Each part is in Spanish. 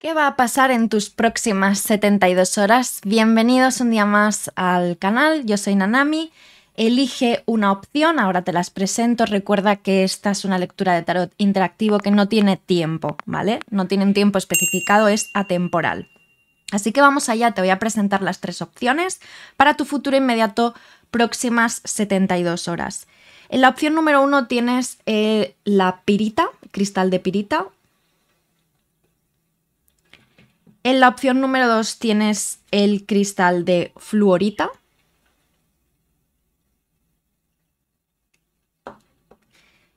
¿Qué va a pasar en tus próximas 72 horas? Bienvenidos un día más al canal, yo soy Nanami. Elige una opción, ahora te las presento. Recuerda que esta es una lectura de tarot interactivo que no tiene tiempo, ¿vale? No tiene un tiempo especificado, es atemporal. Así que vamos allá, te voy a presentar las tres opciones para tu futuro inmediato próximas 72 horas. En la opción número uno tienes eh, la pirita, cristal de pirita, en la opción número 2 tienes el cristal de fluorita.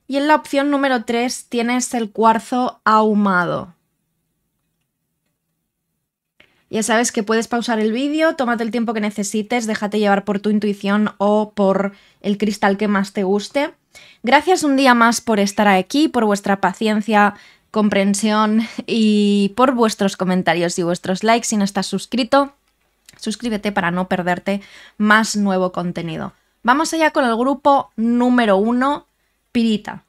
Y en la opción número 3 tienes el cuarzo ahumado. Ya sabes que puedes pausar el vídeo, tómate el tiempo que necesites, déjate llevar por tu intuición o por el cristal que más te guste. Gracias un día más por estar aquí, por vuestra paciencia, comprensión y por vuestros comentarios y vuestros likes. Si no estás suscrito, suscríbete para no perderte más nuevo contenido. Vamos allá con el grupo número uno Pirita.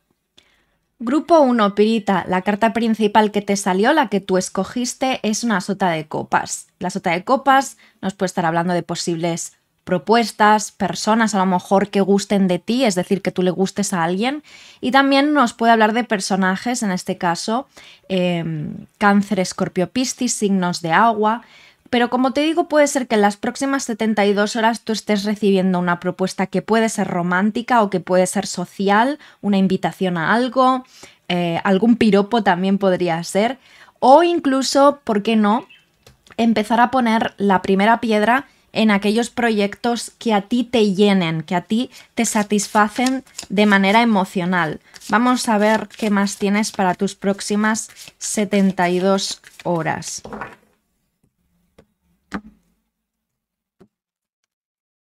Grupo 1, Pirita, la carta principal que te salió, la que tú escogiste, es una sota de copas. La sota de copas nos puede estar hablando de posibles propuestas, personas a lo mejor que gusten de ti, es decir, que tú le gustes a alguien. Y también nos puede hablar de personajes, en este caso, em, cáncer, escorpio, piscis, signos de agua. Pero como te digo, puede ser que en las próximas 72 horas tú estés recibiendo una propuesta que puede ser romántica o que puede ser social, una invitación a algo, eh, algún piropo también podría ser, o incluso, ¿por qué no?, empezar a poner la primera piedra en aquellos proyectos que a ti te llenen, que a ti te satisfacen de manera emocional. Vamos a ver qué más tienes para tus próximas 72 horas.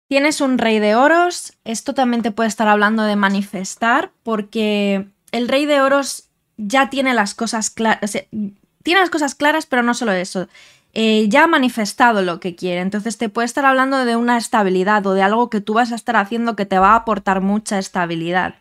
Tienes un rey de oros, esto también te puede estar hablando de manifestar, porque el rey de oros ya tiene las cosas claras, tiene las cosas claras, pero no solo eso, eh, ya ha manifestado lo que quiere. Entonces te puede estar hablando de una estabilidad o de algo que tú vas a estar haciendo que te va a aportar mucha estabilidad.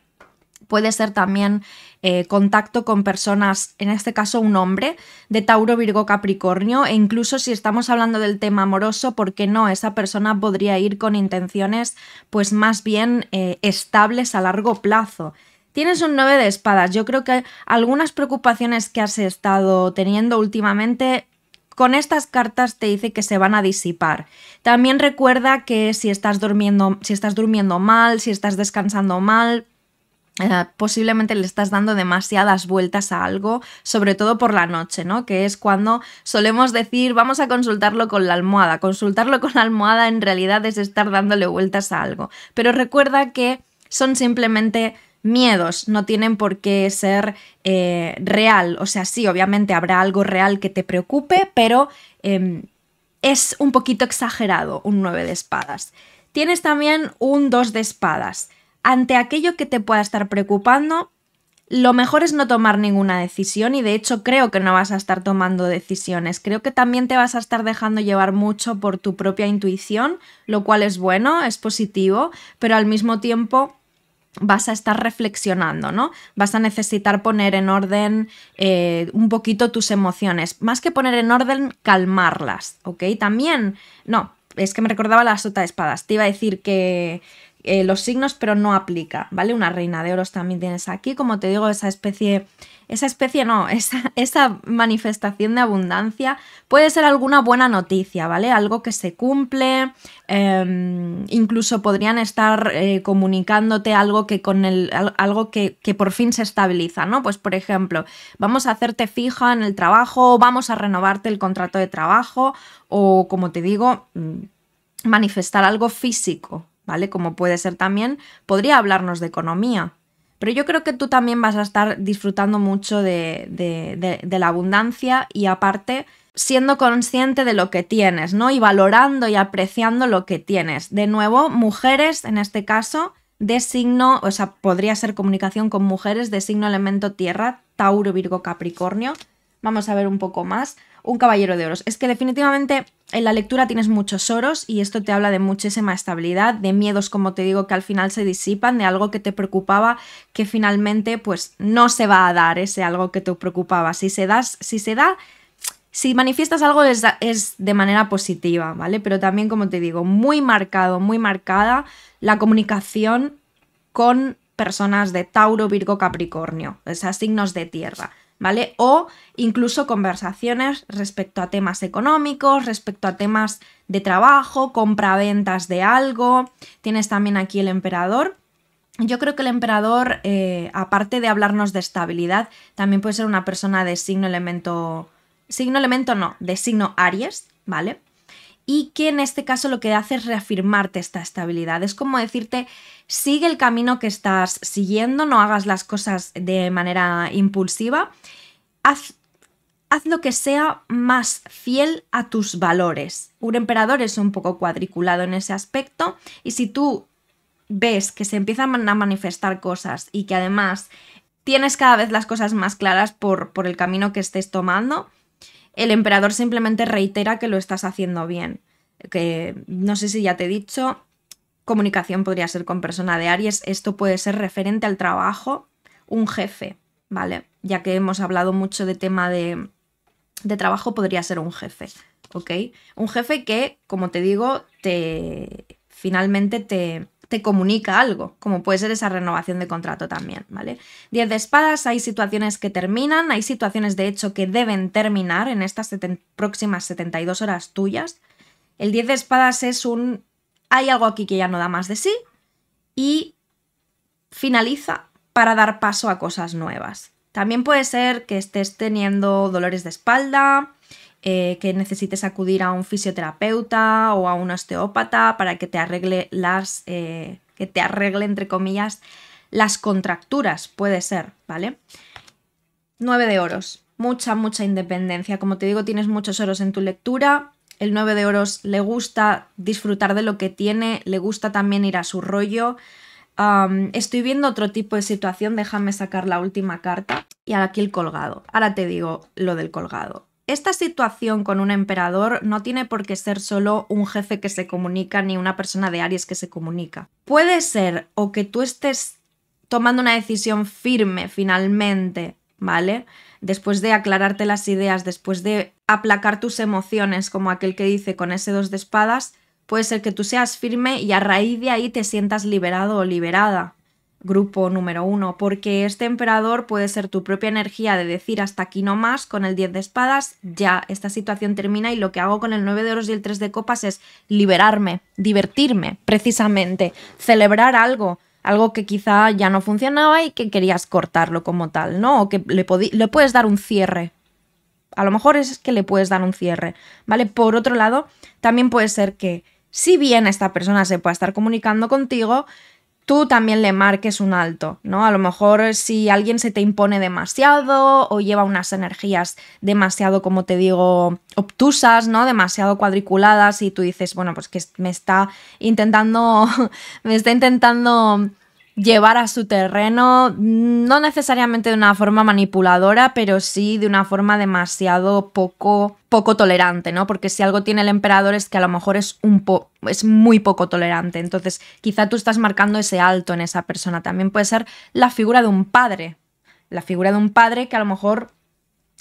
Puede ser también eh, contacto con personas, en este caso un hombre, de Tauro, Virgo, Capricornio, e incluso si estamos hablando del tema amoroso, ¿por qué no? Esa persona podría ir con intenciones pues más bien eh, estables a largo plazo. Tienes un 9 de espadas. Yo creo que algunas preocupaciones que has estado teniendo últimamente con estas cartas te dice que se van a disipar. También recuerda que si estás durmiendo, si estás durmiendo mal, si estás descansando mal, eh, posiblemente le estás dando demasiadas vueltas a algo, sobre todo por la noche, ¿no? Que es cuando solemos decir vamos a consultarlo con la almohada. Consultarlo con la almohada en realidad es estar dándole vueltas a algo. Pero recuerda que son simplemente miedos no tienen por qué ser eh, real. O sea, sí, obviamente habrá algo real que te preocupe, pero em, es un poquito exagerado un 9 de espadas. Tienes también un 2 de espadas. Ante aquello que te pueda estar preocupando, lo mejor es no tomar ninguna decisión y de hecho creo que no vas a estar tomando decisiones. Creo que también te vas a estar dejando llevar mucho por tu propia intuición, lo cual es bueno, es positivo, pero al mismo tiempo vas a estar reflexionando, ¿no? Vas a necesitar poner en orden eh, un poquito tus emociones. Más que poner en orden, calmarlas, ¿ok? También, no, es que me recordaba la sota de espadas. Te iba a decir que, eh, los signos, pero no aplica, ¿vale? Una reina de oros también tienes aquí, como te digo, esa especie, esa especie no, esa, esa manifestación de abundancia puede ser alguna buena noticia, ¿vale? Algo que se cumple, em, incluso podrían estar eh, comunicándote algo que con el, algo que, que, por fin se estabiliza, ¿no? Pues por ejemplo, vamos a hacerte fija en el trabajo, vamos a renovarte el contrato de trabajo o como te digo, mm, manifestar algo físico, ¿vale? Como puede ser también, podría hablarnos de economía. Pero yo creo que tú también vas a estar disfrutando mucho de, de, la abundancia y aparte siendo consciente de lo que tienes, ¿no? Y valorando y apreciando lo que tienes. De nuevo, mujeres en este caso de signo, o sea, podría ser comunicación con mujeres de signo elemento tierra, Tauro, Virgo, Capricornio. Vamos a ver un poco más. Un caballero de oros. Es que definitivamente en la lectura tienes muchos oros y esto te habla de muchísima estabilidad, de miedos, como te digo, que al final se disipan, de algo que te preocupaba que finalmente pues no se va a dar ese algo que te preocupaba. Si se, das, si se da, si manifiestas algo es, es de manera positiva, ¿vale? Pero también, como te digo, muy marcado, muy marcada la comunicación con personas de Tauro, Virgo, Capricornio, o sea, signos de tierra. ¿vale? O incluso conversaciones respecto a temas económicos, respecto a temas de trabajo, compraventas de algo. Tienes también aquí el emperador. Yo creo que el emperador, eh, aparte de hablarnos de estabilidad, también puede ser una persona de signo elemento... Signo elemento no, de signo Aries, ¿vale? Y que en este caso lo que hace es reafirmarte esta estabilidad. Es como decirte, sigue el camino que estás siguiendo, no hagas las cosas de manera impulsiva, haz, lo que sea más fiel a tus valores. Un emperador es un poco cuadriculado en ese aspecto y si tú ves que se empiezan a manifestar cosas y que además tienes cada vez las cosas más claras por, por el camino que estés tomando, el emperador simplemente reitera que lo estás haciendo bien. Que no sé si ya te he dicho, comunicación podría ser con persona de Aries, esto puede ser referente al trabajo, un jefe, ¿vale? Ya que hemos hablado mucho de tema de, trabajo, podría ser un jefe, ¿ok? Un jefe que, como te digo, te finalmente te, comunica algo, como puede ser esa renovación de contrato también, ¿vale? Diez de espadas, hay situaciones que terminan, hay situaciones de hecho que deben terminar en estas próximas 72 horas tuyas. El 10 de espadas es un hay algo aquí que ya no da más de sí y finaliza para dar paso a cosas nuevas. También puede ser que estés teniendo dolores de espalda, eh, que necesites acudir a un fisioterapeuta o a un osteópata para que te arregle las. Eh, que te arregle, entre comillas, las contracturas, puede ser, ¿vale? 9 de oros. Mucha, mucha independencia. Como te digo, tienes muchos oros en tu lectura el 9 de oros le gusta disfrutar de lo que tiene, le gusta también ir a su rollo. estoy viendo otro tipo de situación, déjame sacar la última carta y aquí el colgado. Ahora te digo lo del colgado. Esta situación con un emperador no tiene por qué ser solo un jefe que se comunica ni una persona de Aries que se comunica. Puede ser o que tú estés tomando una decisión firme finalmente ¿vale? Después de aclararte las ideas, después de aplacar tus emociones, como aquel que dice con ese dos de espadas, puede ser que tú seas firme y a raíz de ahí te sientas liberado o liberada. Grupo número uno, porque este emperador puede ser tu propia energía de decir hasta aquí no más con el 10 de espadas, ya, esta situación termina y lo que hago con el 9 de oros y el 3 de copas es liberarme, divertirme, precisamente, celebrar algo, algo que quizá ya no funcionaba y que querías cortarlo como tal, ¿no? O que le, le puedes dar un cierre. A lo mejor es que le puedes dar un cierre, ¿vale? Por otro lado, también puede ser que si bien esta persona se pueda estar comunicando contigo, tú también le marques un alto, ¿no? A lo mejor si alguien se te impone demasiado o lleva unas energías demasiado, como te digo, obtusas, ¿no? Demasiado cuadriculadas y tú dices, bueno, pues que me está intentando, me está intentando llevar a su terreno, mm, no necesariamente de una forma manipuladora, pero sí de una forma demasiado poco, poco tolerante, ¿no? Porque si algo tiene el emperador es que a lo mejor es, un es muy poco tolerante. Entonces, quizá tú estás marcando ese alto en esa persona. También puede ser la figura de un padre. La figura de un padre que a lo mejor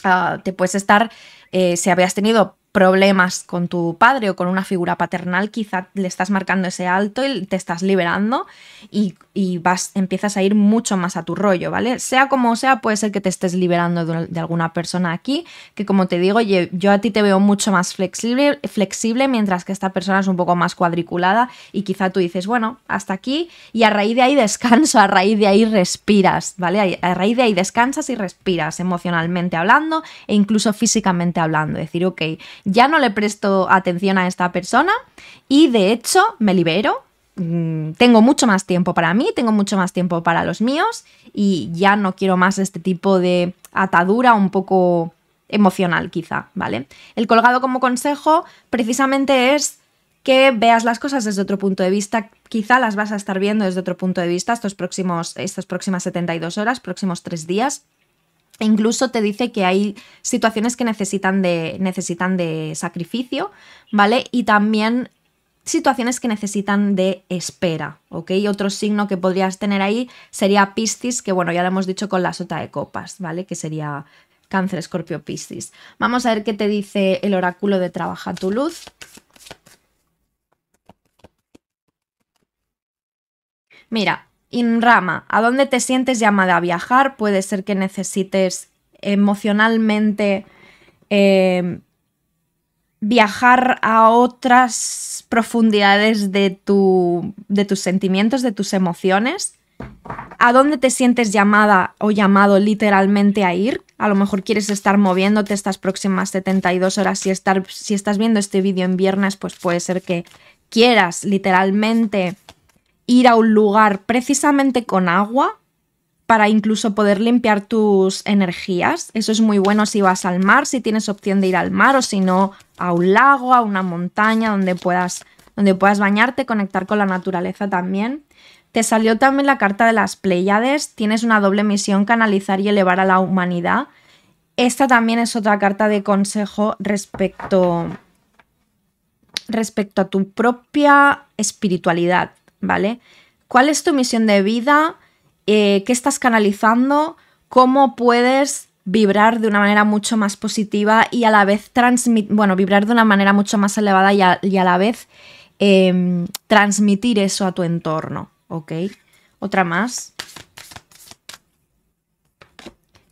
ah, te puedes estar, eh, si habías tenido problemas con tu padre o con una figura paternal, quizá le estás marcando ese alto y te estás liberando y y vas, empiezas a ir mucho más a tu rollo, ¿vale? Sea como sea, puede ser que te estés liberando de, alguna persona aquí, que como te digo, yo, a ti te veo mucho más flexible, mientras que esta persona es un poco más cuadriculada y quizá tú dices, bueno, hasta aquí y a raíz de ahí descanso, a raíz de ahí respiras, ¿vale? A, a raíz de ahí descansas y respiras emocionalmente hablando e incluso físicamente hablando, decir, ok, ya no le presto atención a esta persona y de hecho me libero Mm, tengo mucho más tiempo para mí, tengo mucho más tiempo para los míos y ya no quiero más este tipo de atadura un poco emocional quizá, ¿vale? El colgado como consejo precisamente es que veas las cosas desde otro punto de vista, quizá las vas a estar viendo desde otro punto de vista estos próximos, estas próximas 72 horas, próximos tres días. E incluso te dice que hay situaciones que necesitan de, necesitan de sacrificio, ¿vale? Y también situaciones que necesitan de espera, ¿ok? Otro signo que podrías tener ahí sería Piscis, que bueno, ya lo hemos dicho con la sota de copas, ¿vale? Que sería cáncer, escorpio, Piscis. Vamos a ver qué te dice el oráculo de Trabaja tu luz. Mira, Inrama, ¿a dónde te sientes llamada a viajar? Puede ser que necesites emocionalmente... Eh, viajar a otras profundidades de, tus sentimientos, de tus emociones, a dónde te sientes llamada o llamado literalmente a ir. A lo mejor quieres estar moviéndote estas próximas 72 horas. Si, estar, si estás viendo este vídeo en viernes, pues puede ser que quieras literalmente ir a un lugar precisamente con agua para incluso poder limpiar tus energías. Eso es muy bueno si vas al mar, si tienes opción de ir al mar o si no a un lago, a una montaña donde puedas, donde puedas bañarte, conectar con la naturaleza también. Te salió también la carta de las Pléyades, tienes una doble misión, canalizar y elevar a la humanidad. Esta también es otra carta de consejo respecto, respecto a tu propia espiritualidad, ¿vale? ¿Cuál es tu misión de vida? Eh, qué estás canalizando, cómo puedes vibrar de una manera mucho más positiva y a la vez transmitir, bueno, vibrar de una manera mucho más elevada y a, la vez em, transmitir eso a tu entorno, ¿ok? Otra más.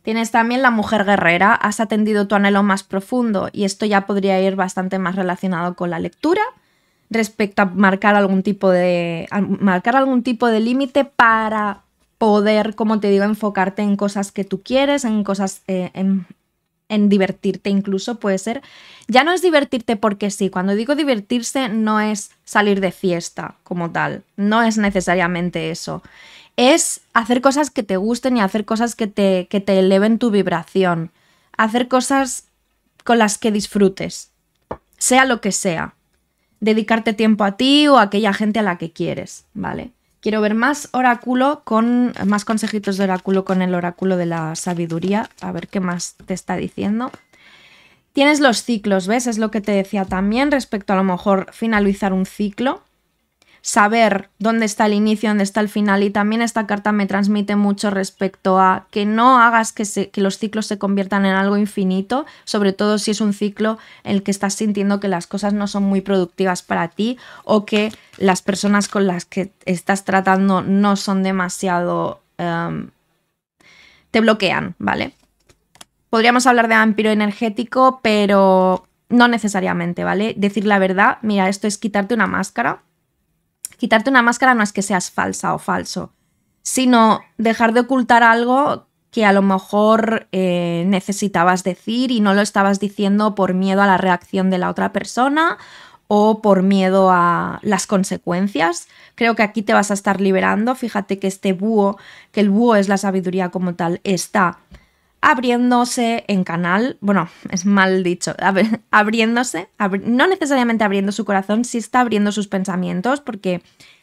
Tienes también la mujer guerrera, has atendido tu anhelo más profundo y esto ya podría ir bastante más relacionado con la lectura respecto a marcar algún tipo de marcar algún tipo de límite para poder, como te digo, enfocarte en cosas que tú quieres, en cosas, eh, en, divertirte incluso puede ser. Ya no es divertirte porque sí, cuando digo divertirse no es salir de fiesta como tal, no es necesariamente eso. Es hacer cosas que te gusten y hacer cosas que te, que te eleven tu vibración, hacer cosas con las que disfrutes, sea lo que sea. Dedicarte tiempo a ti o a aquella gente a la que quieres, ¿vale? Quiero ver más oráculo con más consejitos de oráculo con el oráculo de la sabiduría, a ver qué más te está diciendo. Tienes los ciclos, ¿ves? Es lo que te decía también respecto a lo mejor finalizar un ciclo saber dónde está el inicio, dónde está el final y también esta carta me transmite mucho respecto a que no hagas que, los ciclos se conviertan en algo infinito, sobre todo si es un ciclo en el que estás sintiendo que las cosas no son muy productivas para ti o que las personas con las que estás tratando no son demasiado... Em, te bloquean, ¿vale? Podríamos hablar de vampiro energético, pero no necesariamente, ¿vale? Decir la verdad, mira, esto es quitarte una máscara quitarte una máscara no es que seas falsa o falso, sino dejar de ocultar algo que a lo mejor eh, necesitabas decir y no lo estabas diciendo por miedo a la reacción de la otra persona o por miedo a las consecuencias. Creo que aquí te vas a estar liberando. Fíjate que este búho, que el búho es la sabiduría como tal, está abriéndose en canal, bueno, es mal dicho, abriéndose, no necesariamente abriendo su corazón, sí está abriendo sus pensamientos, porque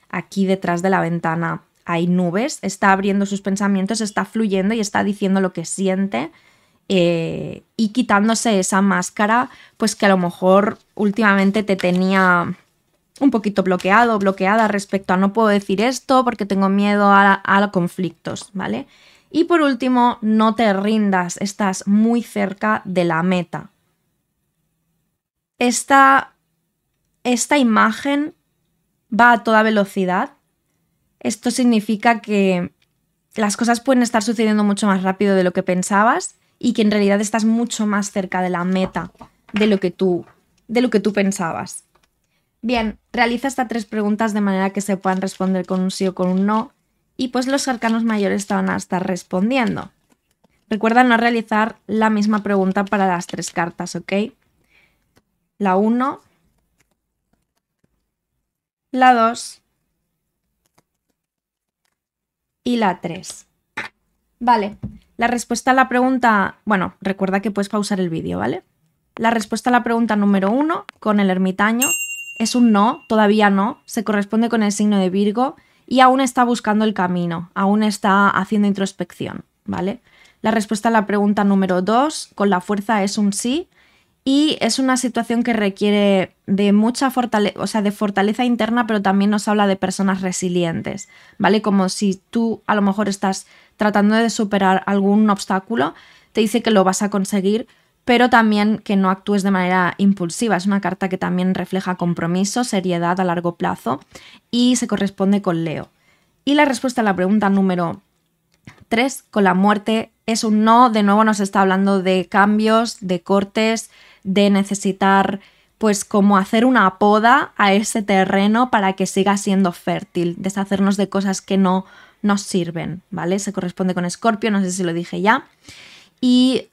aquí detrás de la ventana hay nubes, está abriendo sus pensamientos, está fluyendo y está diciendo lo que siente eh, y quitándose esa máscara, pues que a lo mejor últimamente te tenía un poquito bloqueado, bloqueada respecto a no puedo decir esto porque tengo miedo a, a conflictos, ¿vale? Y por último, no te rindas, estás muy cerca de la meta. Esta, esta imagen va a toda velocidad. Esto significa que las cosas pueden estar sucediendo mucho más rápido de lo que pensabas y que en realidad estás mucho más cerca de la meta de lo que tú, de lo que tú pensabas. Bien, realiza estas tres preguntas de manera que se puedan responder con un sí o con un no y pues los arcanos mayores te van a estar respondiendo. Recuerda no realizar la misma pregunta para las tres cartas, ¿ok? La 1, la 2 y la 3. Vale, la respuesta a la pregunta, bueno, recuerda que puedes pausar el vídeo, ¿vale? La respuesta a la pregunta número 1 con el ermitaño es un no, todavía no, se corresponde con el signo de Virgo y aún está buscando el camino, aún está haciendo introspección, ¿vale? La respuesta a la pregunta número dos, con la fuerza es un sí y es una situación que requiere de mucha fortaleza, o sea, de fortaleza interna, pero también nos habla de personas resilientes, ¿vale? Como si tú a lo mejor estás tratando de superar algún obstáculo, te dice que lo vas a conseguir, pero también que no actúes de manera impulsiva. Es una carta que también refleja compromiso, seriedad a largo plazo y se corresponde con Leo. Y la respuesta a la pregunta número 3, con la muerte, es un no. De nuevo nos está hablando de cambios, de cortes, de necesitar pues como hacer una poda a ese terreno para que siga siendo fértil, deshacernos de cosas que no nos sirven, ¿vale? Se corresponde con Escorpio, no sé si lo dije ya. Y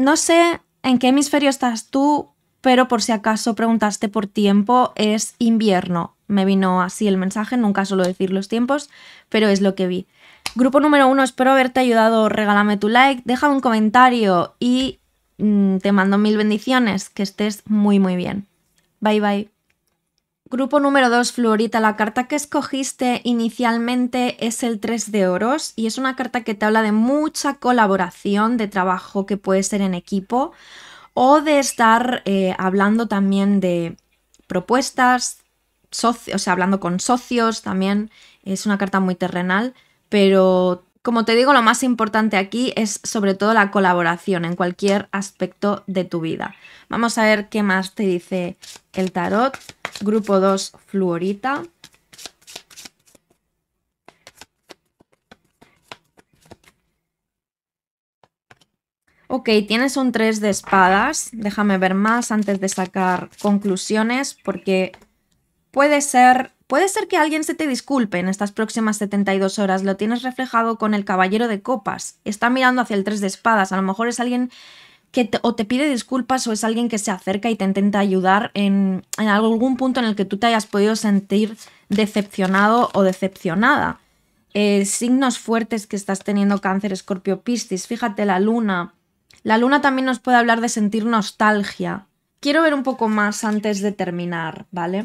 no sé en qué hemisferio estás tú, pero por si acaso preguntaste por tiempo, es invierno. Me vino así el mensaje, nunca suelo decir los tiempos, pero es lo que vi. Grupo número uno, espero haberte ayudado. Regálame tu like, deja un comentario y mm, te mando mil bendiciones. Que estés muy, muy bien. Bye, bye. Grupo número 2, Florita, La carta que escogiste inicialmente es el 3 de oros y es una carta que te habla de mucha colaboración, de trabajo que puede ser en equipo o de estar eh, hablando también de propuestas, o sea, hablando con socios también. Es una carta muy terrenal, pero como te digo, lo más importante aquí es sobre todo la colaboración en cualquier aspecto de tu vida. Vamos a ver qué más te dice el tarot. Grupo 2, fluorita. Ok, tienes un 3 de espadas. Déjame ver más antes de sacar conclusiones porque puede ser, puede ser que alguien se te disculpe en estas próximas 72 horas. Lo tienes reflejado con el caballero de copas. Está mirando hacia el 3 de espadas. A lo mejor es alguien que o te pide disculpas o es alguien que se acerca y te intenta ayudar en, algún punto en el que tú te hayas podido sentir decepcionado o decepcionada. Eh, signos fuertes que estás teniendo cáncer, escorpio, piscis, fíjate la luna. La luna también nos puede hablar de sentir nostalgia. Quiero ver un poco más antes de terminar, ¿vale?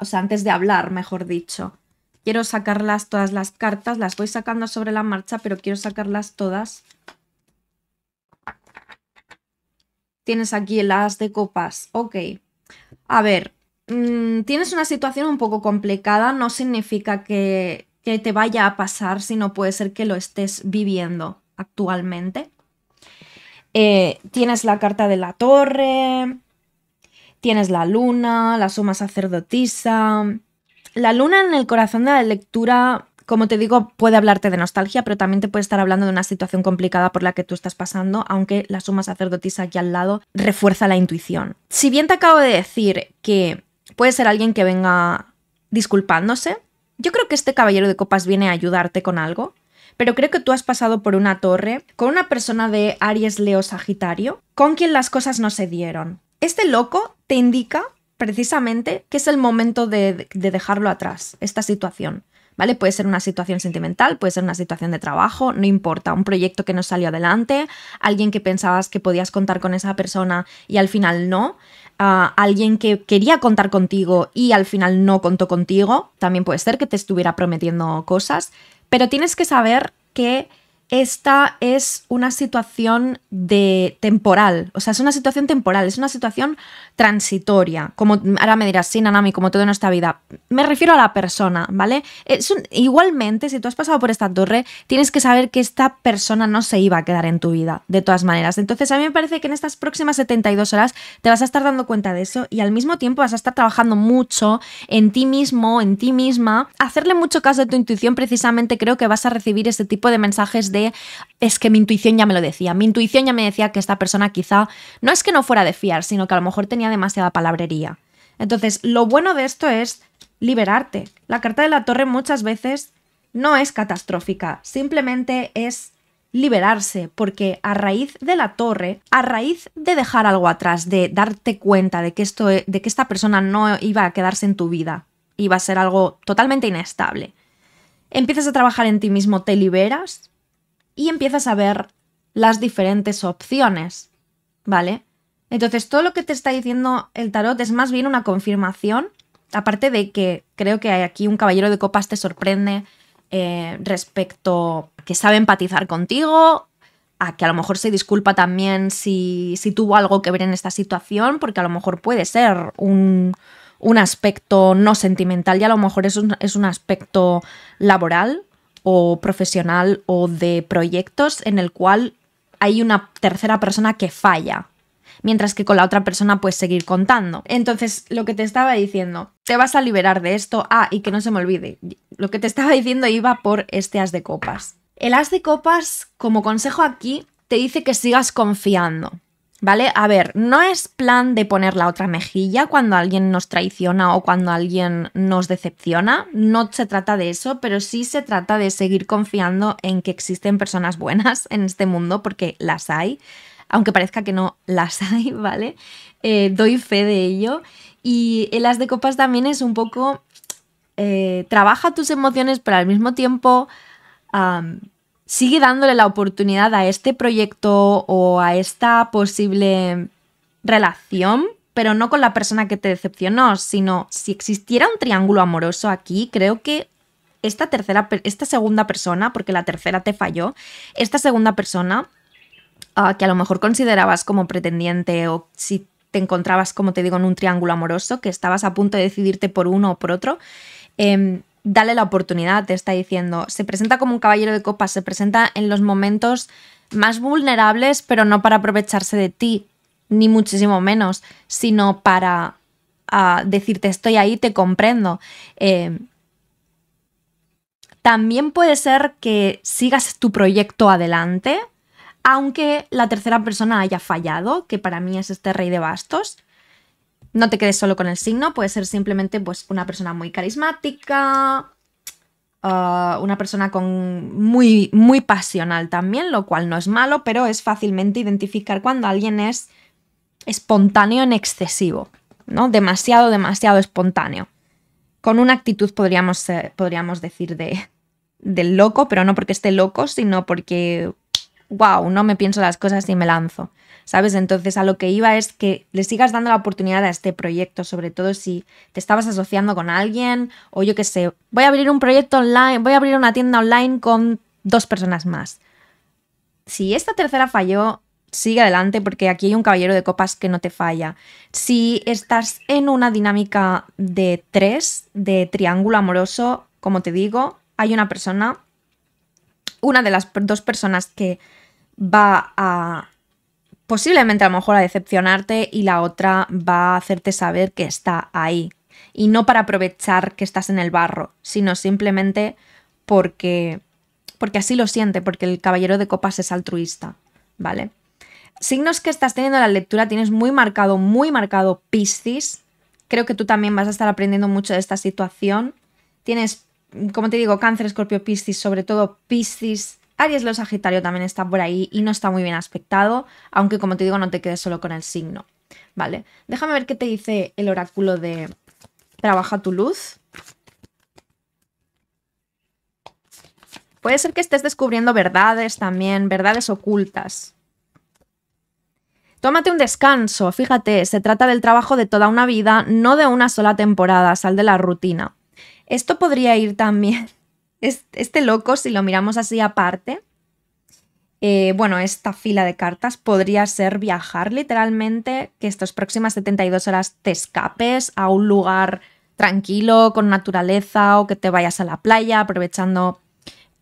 o sea, antes de hablar, mejor dicho. Quiero sacarlas todas las cartas, las voy sacando sobre la marcha, pero quiero sacarlas todas Tienes aquí el as de copas. Ok. A ver, mm, tienes una situación un poco complicada. No significa que, te vaya a pasar, sino puede ser que lo estés viviendo actualmente. Eh, tienes la carta de la torre, tienes la luna, la suma sacerdotisa. La luna en el corazón de la lectura como te digo, puede hablarte de nostalgia, pero también te puede estar hablando de una situación complicada por la que tú estás pasando, aunque la suma sacerdotisa aquí al lado refuerza la intuición. Si bien te acabo de decir que puede ser alguien que venga disculpándose, yo creo que este caballero de copas viene a ayudarte con algo, pero creo que tú has pasado por una torre con una persona de Aries, Leo, Sagitario, con quien las cosas no se dieron. Este loco te indica precisamente que es el momento de, de dejarlo atrás, esta situación. ¿vale? Puede ser una situación sentimental, puede ser una situación de trabajo, no importa, un proyecto que no salió adelante, alguien que pensabas que podías contar con esa persona y al final no. Ah, alguien que quería contar contigo y al final no contó contigo, también puede ser que te estuviera prometiendo cosas, pero tienes que saber que esta es una situación de temporal, o sea, es una situación temporal, es una situación transitoria, como ahora me dirás, sí, Nanami, como todo en esta vida. Me refiero a la persona, ¿vale? igualmente, si tú has pasado por esta torre, tienes que saber que esta persona no se iba a quedar en tu vida, de todas maneras. Entonces, a mí me parece que en estas próximas 72 horas te vas a estar dando cuenta de eso y al mismo tiempo vas a estar trabajando mucho en ti mismo, en ti misma. Hacerle mucho caso a tu intuición, precisamente creo que vas a recibir este tipo de mensajes de es que mi intuición ya me lo decía. Mi intuición ya me decía que esta persona quizá no es que no fuera de fiar, sino que a lo mejor tenía demasiada palabrería. Entonces, lo bueno de esto es liberarte. La carta de la torre muchas veces no es catastrófica, simplemente es liberarse, porque a raíz de la torre, a raíz de dejar algo atrás, de darte cuenta de que, esto, de que esta persona no iba a quedarse en tu vida, iba a ser algo totalmente inestable, empiezas a trabajar en ti mismo, te liberas y empiezas a ver las diferentes opciones, ¿vale? Entonces, todo lo que te está diciendo el tarot es más bien una confirmación, aparte de que creo que aquí un caballero de copas te sorprende eh, respecto que sabe empatizar contigo, a que a lo mejor se disculpa también si, tuvo algo que ver en esta situación, porque a lo mejor puede ser un, aspecto no sentimental y a lo mejor es un aspecto laboral, o profesional o de proyectos en el cual hay una tercera persona que falla, mientras que con la otra persona puedes seguir contando. Entonces, lo que te estaba diciendo, te vas a liberar de esto, ah, y que no se me olvide, lo que te estaba diciendo iba por este as de copas. El as de copas, como consejo aquí, te dice que sigas confiando, ¿Vale? A ver, no es plan de poner la otra mejilla cuando alguien nos traiciona o cuando alguien nos decepciona, no se trata de eso, pero sí se trata de seguir confiando en que existen personas buenas en este mundo porque las hay, aunque parezca que no las hay, ¿vale? Eh, doy fe de ello. Y el as de copas también es un poco, eh, trabaja tus emociones, pero al mismo tiempo sigue dándole la oportunidad a este proyecto o a esta posible relación, pero no con la persona que te decepcionó, sino si existiera un triángulo amoroso aquí, creo que esta tercera, esta segunda persona, porque la tercera te falló, esta segunda persona ah, que a lo mejor considerabas como pretendiente o si te encontrabas, como te digo, en un triángulo amoroso, que estabas a punto de decidirte por uno o por otro, em, dale la oportunidad, te está diciendo. Se presenta como un caballero de copas, se presenta en los momentos más vulnerables, pero no para aprovecharse de ti, ni muchísimo menos, sino para ah, decirte estoy ahí, te comprendo. Em, también puede ser que sigas tu proyecto adelante, aunque la tercera persona haya fallado, que para mí es este rey de bastos. No te quedes solo con el signo, puede ser simplemente pues, una persona muy carismática, ah, una persona con muy, muy pasional también, lo cual no es malo, pero es fácilmente identificar cuando alguien es espontáneo en excesivo, ¿no? Demasiado, demasiado espontáneo. Con una actitud podríamos, eh, podríamos decir de, del loco, pero no porque esté loco, sino porque, wow, no me pienso las cosas y me lanzo. ¿sabes? Entonces a lo que iba es que le sigas dando la oportunidad a este proyecto, sobre todo si te estabas asociando con alguien o yo qué sé, voy a abrir un proyecto online, voy a abrir una tienda online con dos personas más. Si esta tercera falló, sigue adelante porque aquí hay un caballero de copas que no te falla. Si estás en una dinámica de tres, de triángulo amoroso, como te digo, hay una persona, una de las dos personas que va a posiblemente a lo mejor a decepcionarte y la otra va a hacerte saber que está ahí. Y no para aprovechar que estás en el barro, sino simplemente porque, porque así lo siente, porque el caballero de copas es altruista, ¿vale? Signos que estás teniendo en la lectura, tienes muy marcado, muy marcado Piscis. Creo que tú también vas a estar aprendiendo mucho de esta situación. Tienes, como te digo, cáncer, escorpio, Piscis, sobre todo Piscis Aries lo Sagitario también está por ahí y no está muy bien aspectado, aunque como te digo no te quedes solo con el signo. Vale, déjame ver qué te dice el oráculo de Trabaja tu luz. Puede ser que estés descubriendo verdades también, verdades ocultas. Tómate un descanso, fíjate, se trata del trabajo de toda una vida, no de una sola temporada, sal de la rutina. Esto podría ir también este loco, si lo miramos así aparte, eh, bueno, esta fila de cartas podría ser viajar literalmente, que estas próximas 72 horas te escapes a un lugar tranquilo, con naturaleza, o que te vayas a la playa, aprovechando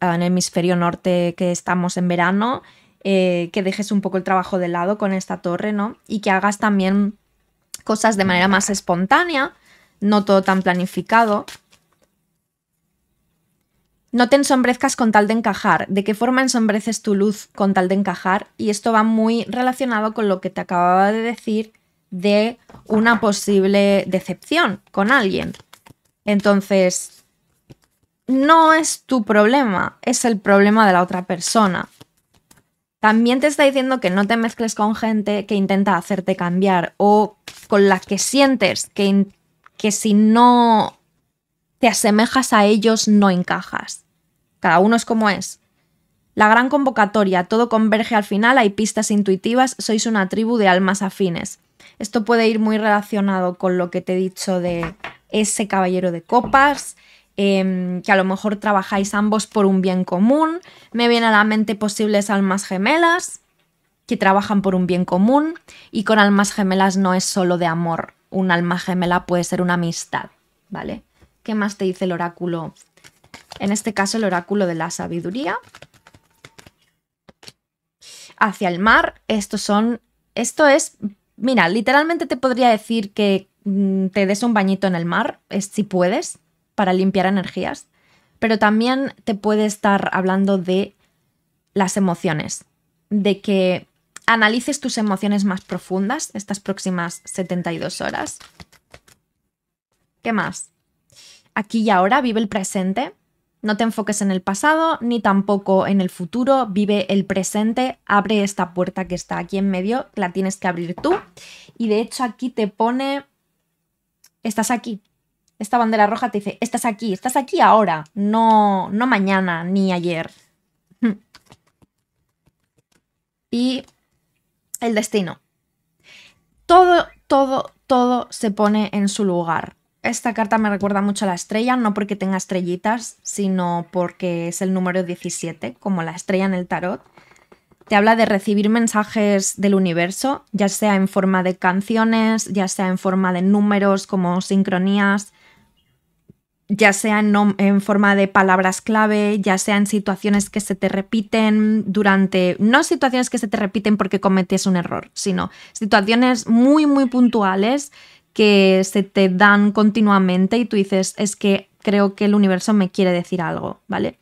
ah, en el hemisferio norte que estamos en verano, eh, que dejes un poco el trabajo de lado con esta torre, ¿no? Y que hagas también cosas de manera más espontánea, no todo tan planificado. No te ensombrezcas con tal de encajar. ¿De qué forma ensombreces tu luz con tal de encajar? Y esto va muy relacionado con lo que te acababa de decir de una posible decepción con alguien. Entonces, no es tu problema, es el problema de la otra persona. También te está diciendo que no te mezcles con gente que intenta hacerte cambiar o con la que sientes que, que si no te asemejas a ellos no encajas. Cada uno es como es. La gran convocatoria, todo converge al final, hay pistas intuitivas, sois una tribu de almas afines. Esto puede ir muy relacionado con lo que te he dicho de ese caballero de copas, em, que a lo mejor trabajáis ambos por un bien común. Me vienen a la mente posibles almas gemelas que trabajan por un bien común y con almas gemelas no es solo de amor. Un alma gemela puede ser una amistad, ¿vale? ¿Qué más te dice el oráculo en este caso el oráculo de la sabiduría. Hacia el mar, estos son, esto es, mira, literalmente te podría decir que mm, te des un bañito en el mar, si puedes, para limpiar energías, pero también te puede estar hablando de las emociones, de que analices tus emociones más profundas estas próximas 72 horas. ¿Qué más? Aquí y ahora vive el presente, no te enfoques en el pasado ni tampoco en el futuro, vive el presente, abre esta puerta que está aquí en medio, la tienes que abrir tú. Y de hecho aquí te pone, estás aquí. Esta bandera roja te dice, estás aquí, estás aquí ahora, no, no mañana ni ayer. Y el destino. Todo, todo, todo se pone en su lugar. Esta carta me recuerda mucho a la estrella, no porque tenga estrellitas, sino porque es el número 17, como la estrella en el tarot. Te habla de recibir mensajes del universo, ya sea en forma de canciones, ya sea en forma de números como sincronías, ya sea en, forma de palabras clave, ya sea en situaciones que se te repiten durante, no situaciones que se te repiten porque cometes un error, sino situaciones muy, muy puntuales que se te dan continuamente y tú dices, es que creo que el universo me quiere decir algo, ¿vale?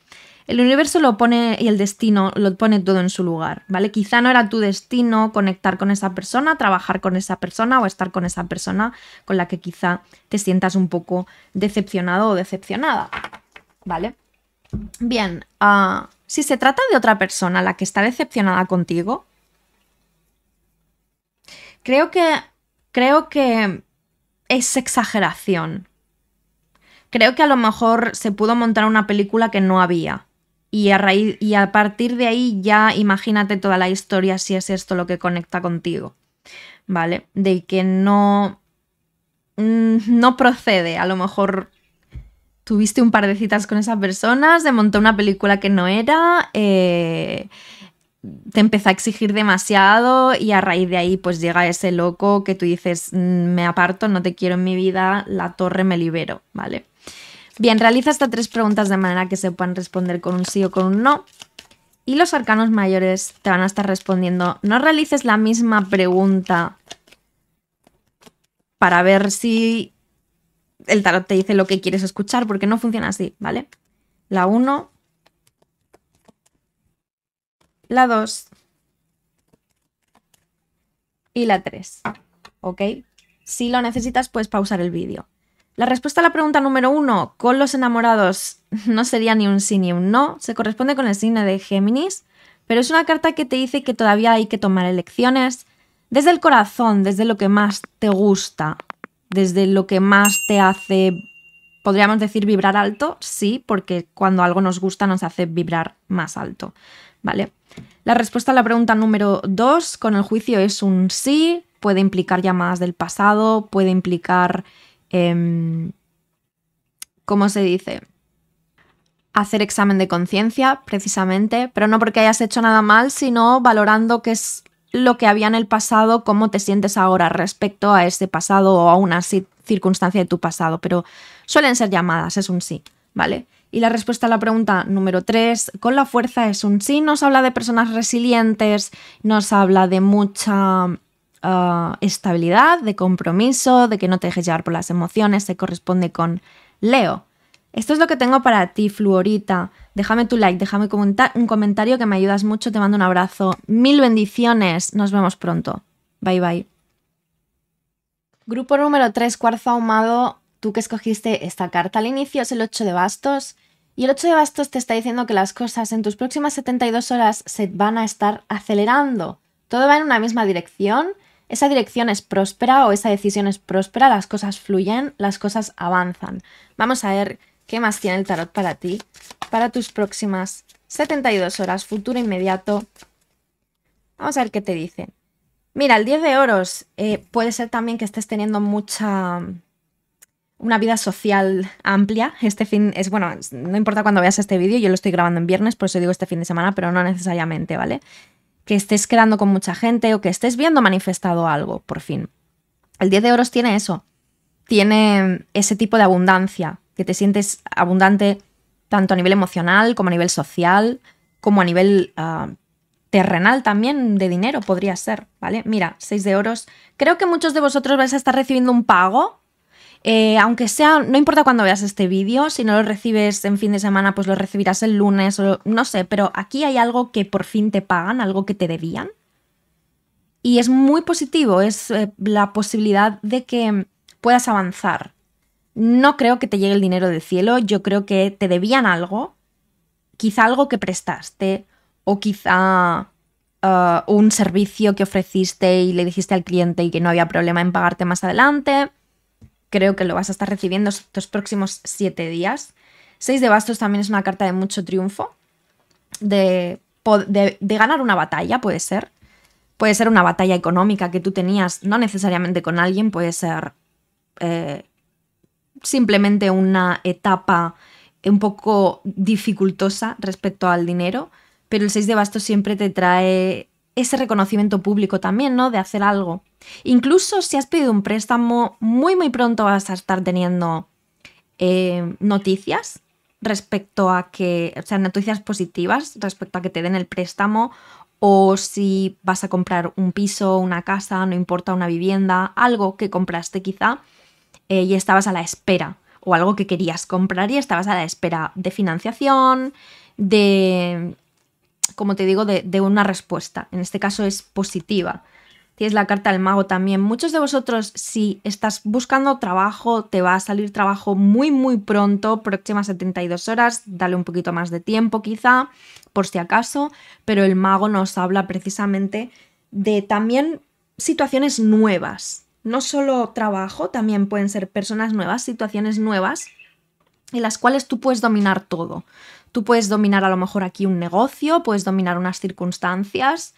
El universo lo pone y el destino lo pone todo en su lugar, ¿vale? Quizá no era tu destino conectar con esa persona, trabajar con esa persona o estar con esa persona con la que quizá te sientas un poco decepcionado o decepcionada, ¿vale? Bien, ah, si se trata de otra persona la que está decepcionada contigo, creo que, creo que es exageración. Creo que a lo mejor se pudo montar una película que no había. Y a, raíz, y a partir de ahí ya imagínate toda la historia si es esto lo que conecta contigo. ¿Vale? De que no. No procede. A lo mejor tuviste un par de citas con esas personas, de montó una película que no era. Eh, te empieza a exigir demasiado y a raíz de ahí pues llega ese loco que tú dices, mm, me aparto, no te quiero en mi vida, la torre me libero, ¿vale? Bien, realiza hasta tres preguntas de manera que se puedan responder con un sí o con un no. Y los arcanos mayores te van a estar respondiendo, no realices la misma pregunta para ver si el tarot te dice lo que quieres escuchar, porque no funciona así, ¿vale? La 1, la 2 y la 3. ¿Ok? Si lo necesitas, puedes pausar el vídeo. La respuesta a la pregunta número 1, con los enamorados, no sería ni un sí ni un no, se corresponde con el signo de Géminis, pero es una carta que te dice que todavía hay que tomar elecciones desde el corazón, desde lo que más te gusta, desde lo que más te hace, podríamos decir, vibrar alto, sí, porque cuando algo nos gusta nos hace vibrar más alto, ¿vale? La respuesta a la pregunta número dos con el juicio es un sí, puede implicar llamadas del pasado, puede implicar, em, ¿cómo se dice? Hacer examen de conciencia, precisamente, pero no porque hayas hecho nada mal, sino valorando qué es lo que había en el pasado, cómo te sientes ahora respecto a ese pasado o a una circunstancia de tu pasado, pero suelen ser llamadas, es un sí, ¿vale? Y la respuesta a la pregunta número 3, con la fuerza es un sí, nos habla de personas resilientes, nos habla de mucha ah, estabilidad, de compromiso, de que no te dejes llevar por las emociones, se corresponde con Leo. Esto es lo que tengo para ti, Fluorita. Déjame tu like, déjame un comentario que me ayudas mucho. Te mando un abrazo. Mil bendiciones. Nos vemos pronto. Bye bye. Grupo número 3, cuarzo ahumado. Tú que escogiste esta carta al inicio es el 8 de bastos. Y el 8 de bastos te está diciendo que las cosas en tus próximas 72 horas se van a estar acelerando. Todo va en una misma dirección. Esa dirección es próspera o esa decisión es próspera, las cosas fluyen, las cosas avanzan. Vamos a ver qué más tiene el tarot para ti, para tus próximas 72 horas, futuro inmediato. Vamos a ver qué te dicen. Mira, el 10 de oros eh, puede ser también que estés teniendo mucha una vida social amplia. Este fin es, bueno, no importa cuando veas este vídeo, yo lo estoy grabando en viernes, por eso digo este fin de semana, pero no necesariamente, ¿vale? Que estés quedando con mucha gente o que estés viendo manifestado algo, por fin. El 10 de oros tiene eso, tiene ese tipo de abundancia, que te sientes abundante tanto a nivel emocional como a nivel social, como a nivel ah, terrenal también de dinero podría ser, ¿vale? Mira, 6 de oros. Creo que muchos de vosotros vais a estar recibiendo un pago eh, aunque sea, no importa cuándo veas este vídeo, si no lo recibes en fin de semana, pues lo recibirás el lunes o no sé, pero aquí hay algo que por fin te pagan, algo que te debían. Y es muy positivo, es eh, la posibilidad de que puedas avanzar. No creo que te llegue el dinero del cielo, yo creo que te debían algo, quizá algo que prestaste o quizá eh, un servicio que ofreciste y le dijiste al cliente y que no había problema en pagarte más adelante creo que lo vas a estar recibiendo estos próximos siete días. Seis de bastos también es una carta de mucho triunfo, de, ganar una batalla, puede ser. Puede ser una batalla económica que tú tenías, no necesariamente con alguien, puede ser eh, simplemente una etapa un poco dificultosa respecto al dinero, pero el seis de bastos siempre te trae ese reconocimiento público también, ¿no? De hacer algo. Incluso si has pedido un préstamo, muy muy pronto vas a estar teniendo eh, noticias respecto a que, o sea, noticias positivas respecto a que te den el préstamo o si vas a comprar un piso, una casa, no importa, una vivienda, algo que compraste quizá eh, y estabas a la espera o algo que querías comprar y estabas a la espera de financiación, de, como te digo, de una respuesta. En este caso es positiva es la carta del mago también. Muchos de vosotros, si estás buscando trabajo, te va a salir trabajo muy, muy pronto, próximas 72 horas, dale un poquito más de tiempo quizá, por si acaso, pero el mago nos habla precisamente de también situaciones nuevas. No solo trabajo, también pueden ser personas nuevas, situaciones nuevas, en las cuales tú puedes dominar todo. Tú puedes dominar a lo mejor aquí un negocio, puedes dominar unas circunstancias,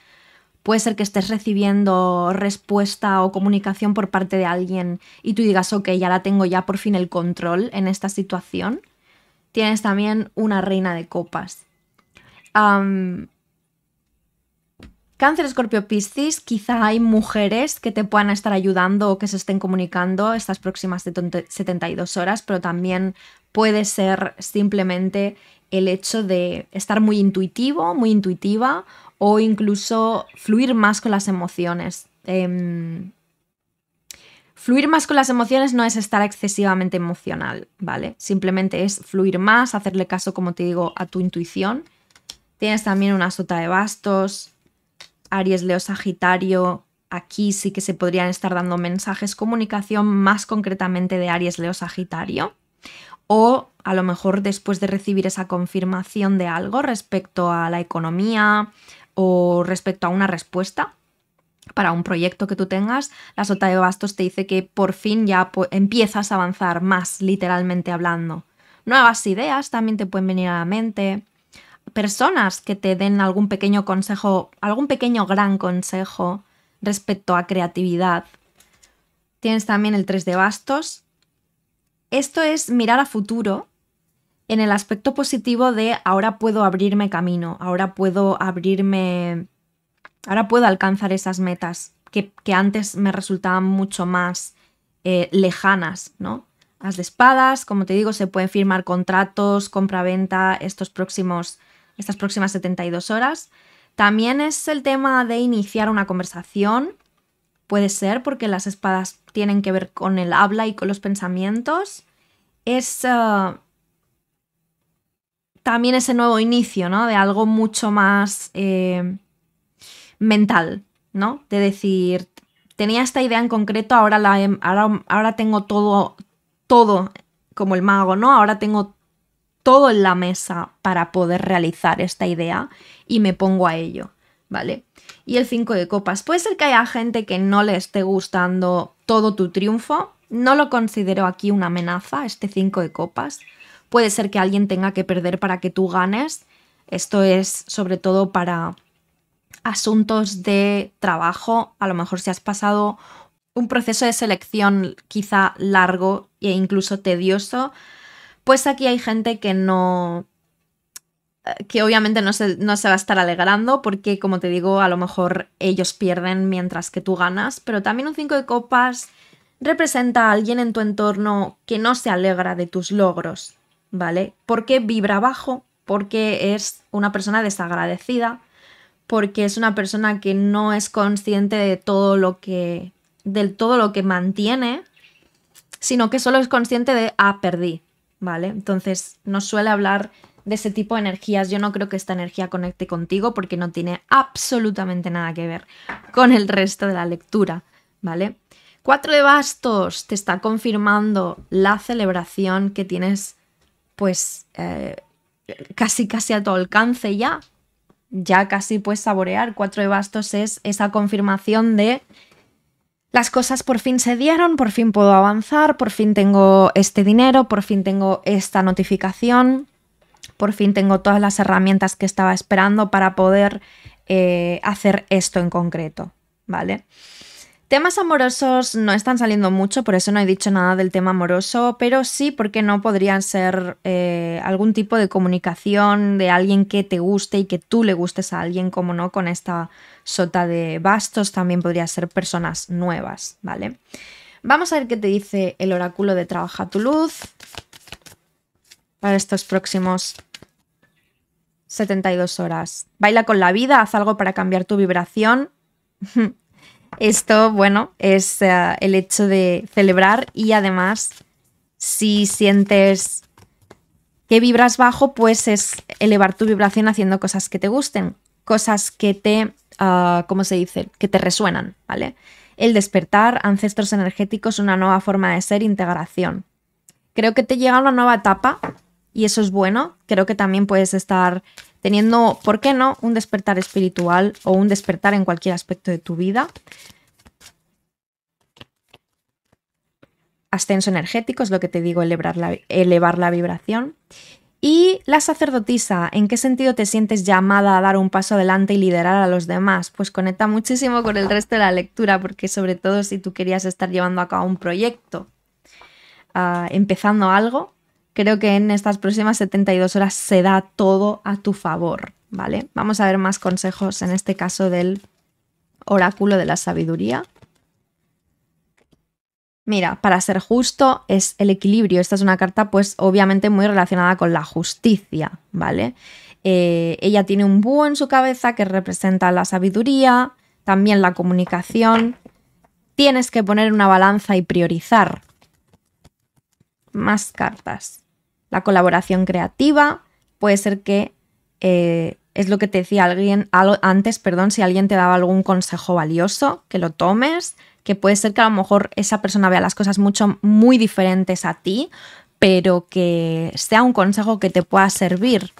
puede ser que estés recibiendo respuesta o comunicación por parte de alguien y tú digas, ok, ya la tengo ya por fin el control en esta situación. Tienes también una reina de copas. Cáncer, Escorpio, Piscis, quizá hay mujeres que te puedan estar ayudando o que se estén comunicando estas próximas 72 horas, pero también puede ser simplemente el hecho de estar muy intuitivo, muy intuitiva o incluso fluir más con las emociones. Em, fluir más con las emociones no es estar excesivamente emocional, ¿vale? Simplemente es fluir más, hacerle caso, como te digo, a tu intuición. Tienes también una sota de bastos, Aries, Leo, Sagitario. Aquí sí que se podrían estar dando mensajes, comunicación más concretamente de Aries, Leo, Sagitario. O a lo mejor después de recibir esa confirmación de algo respecto a la economía, o respecto a una respuesta para un proyecto que tú tengas, la sota de bastos te dice que por fin ya empiezas a avanzar más, literalmente hablando. Nuevas ideas también te pueden venir a la mente. Personas que te den algún pequeño consejo, algún pequeño gran consejo respecto a creatividad. Tienes también el 3 de bastos. Esto es mirar a futuro en el aspecto positivo de ahora puedo abrirme camino, ahora puedo abrirme, ahora puedo alcanzar esas metas que, antes me resultaban mucho más eh, lejanas, ¿no? Las de espadas, como te digo, se pueden firmar contratos, compra-venta estos próximos, estas próximas 72 horas. También es el tema de iniciar una conversación. Puede ser porque las espadas tienen que ver con el habla y con los pensamientos. Es ah, también ese nuevo inicio, ¿no? De algo mucho más eh, mental, ¿no? De decir, tenía esta idea en concreto, ahora, la, ahora, tengo todo, todo como el mago, ¿no? Ahora tengo todo en la mesa para poder realizar esta idea y me pongo a ello, ¿vale? Y el 5 de copas. Puede ser que haya gente que no le esté gustando todo tu triunfo. No lo considero aquí una amenaza, este 5 de copas. Puede ser que alguien tenga que perder para que tú ganes. Esto es sobre todo para asuntos de trabajo. A lo mejor si has pasado un proceso de selección quizá largo e incluso tedioso, pues aquí hay gente que no eh, que obviamente no se, no se, va a estar alegrando porque, como te digo, a lo mejor ellos pierden mientras que tú ganas, pero también un 5 de copas representa a alguien en tu entorno que no se alegra de tus logros. ¿vale? Porque vibra bajo, porque es una persona desagradecida, porque es una persona que no es consciente de todo lo que del todo lo que mantiene, sino que solo es consciente de ah, perdí, ¿vale? Entonces, no suele hablar de ese tipo de energías. Yo no creo que esta energía conecte contigo porque no tiene absolutamente nada que ver con el resto de la lectura, ¿vale? Cuatro de bastos te está confirmando la celebración que tienes pues eh, casi casi a tu alcance ya. Ya casi puedes saborear. Cuatro de bastos es esa confirmación de las cosas por fin se dieron, por fin puedo avanzar, por fin tengo este dinero, por fin tengo esta notificación, por fin tengo todas las herramientas que estaba esperando para poder eh, hacer esto en concreto, ¿vale? Temas amorosos no están saliendo mucho, por eso no he dicho nada del tema amoroso, pero sí porque no podrían ser eh, algún tipo de comunicación de alguien que te guste y que tú le gustes a alguien, como no, con esta sota de bastos también podría ser personas nuevas, ¿vale? Vamos a ver qué te dice el oráculo de Trabaja tu luz para estos próximos 72 horas. Baila con la vida, haz algo para cambiar tu vibración. Esto, bueno, es eh, el hecho de celebrar y además, si sientes que vibras bajo, pues es elevar tu vibración haciendo cosas que te gusten, cosas que te, ah, ¿cómo se dice?, que te resuenan, ¿vale? El despertar, ancestros energéticos, una nueva forma de ser, integración. Creo que te llega una nueva etapa y eso es bueno. Creo que también puedes estar teniendo, ¿por qué no?, un despertar espiritual o un despertar en cualquier aspecto de tu vida. Ascenso energético es lo que te digo, elevar la, vibración. Y la sacerdotisa, ¿en qué sentido te sientes llamada a dar un paso adelante y liderar a los demás? Pues conecta muchísimo con el resto de la lectura, porque sobre todo si tú querías estar llevando a cabo un proyecto, ah, empezando algo, creo que en estas próximas 72 horas se da todo a tu favor, ¿vale? Vamos a ver más consejos en este caso del oráculo de la sabiduría. Mira, para ser justo es el equilibrio. Esta es una carta pues obviamente muy relacionada con la justicia, ¿vale? Eh, ella tiene un búho en su cabeza que representa la sabiduría, también la comunicación. Tienes que poner una balanza y priorizar. Más cartas. La colaboración creativa puede ser que eh, es lo que te decía alguien antes, perdón, si alguien te daba algún consejo valioso, que lo tomes, que puede ser que a lo mejor esa persona vea las cosas mucho muy diferentes a ti, pero que sea un consejo que te pueda servir,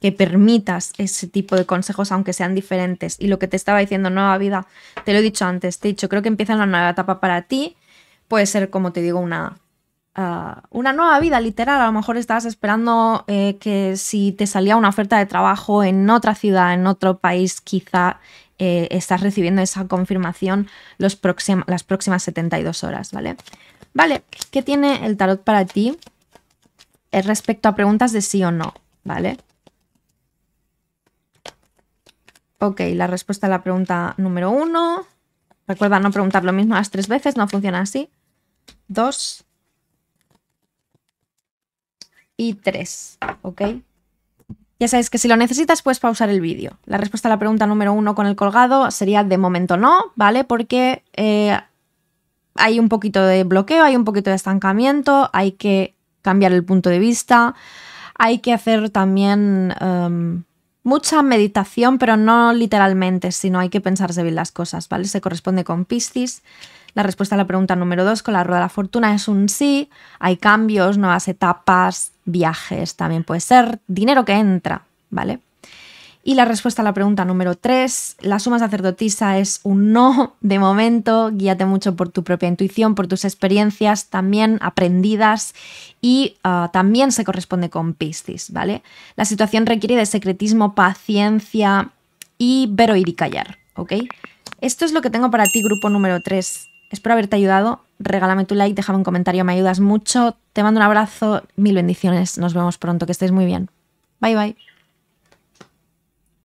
que permitas ese tipo de consejos aunque sean diferentes. Y lo que te estaba diciendo, nueva vida, te lo he dicho antes, te he dicho, creo que empieza una nueva etapa para ti, puede ser, como te digo, una Ah, una nueva vida literal. A lo mejor estabas esperando eh, que si te salía una oferta de trabajo en otra ciudad, en otro país, quizá eh, estás recibiendo esa confirmación los las próximas 72 horas, ¿vale? Vale, ¿qué tiene el tarot para ti eh, respecto a preguntas de sí o no, ¿vale? Ok, la respuesta a la pregunta número uno. Recuerda no preguntar lo mismo las tres veces, no funciona así. Dos y 3, ¿ok? Ya sabes que si lo necesitas puedes pausar el vídeo. La respuesta a la pregunta número uno con el colgado sería de momento no, ¿vale? Porque eh, hay un poquito de bloqueo, hay un poquito de estancamiento, hay que cambiar el punto de vista, hay que hacer también... Em, mucha meditación, pero no literalmente, sino hay que pensarse bien las cosas, ¿vale? Se corresponde con Piscis. La respuesta a la pregunta número dos con la rueda de la fortuna es un sí. Hay cambios, nuevas etapas, viajes también puede ser, dinero que entra, ¿vale? Y la respuesta a la pregunta número tres, la suma sacerdotisa es un no de momento, guíate mucho por tu propia intuición, por tus experiencias también aprendidas y ah, también se corresponde con Piscis, ¿vale? La situación requiere de secretismo, paciencia y ver, oír y callar, ¿ok? Esto es lo que tengo para ti, grupo número 3. Espero haberte ayudado. Regálame tu like, déjame un comentario, me ayudas mucho. Te mando un abrazo, mil bendiciones. Nos vemos pronto, que estéis muy bien. Bye bye.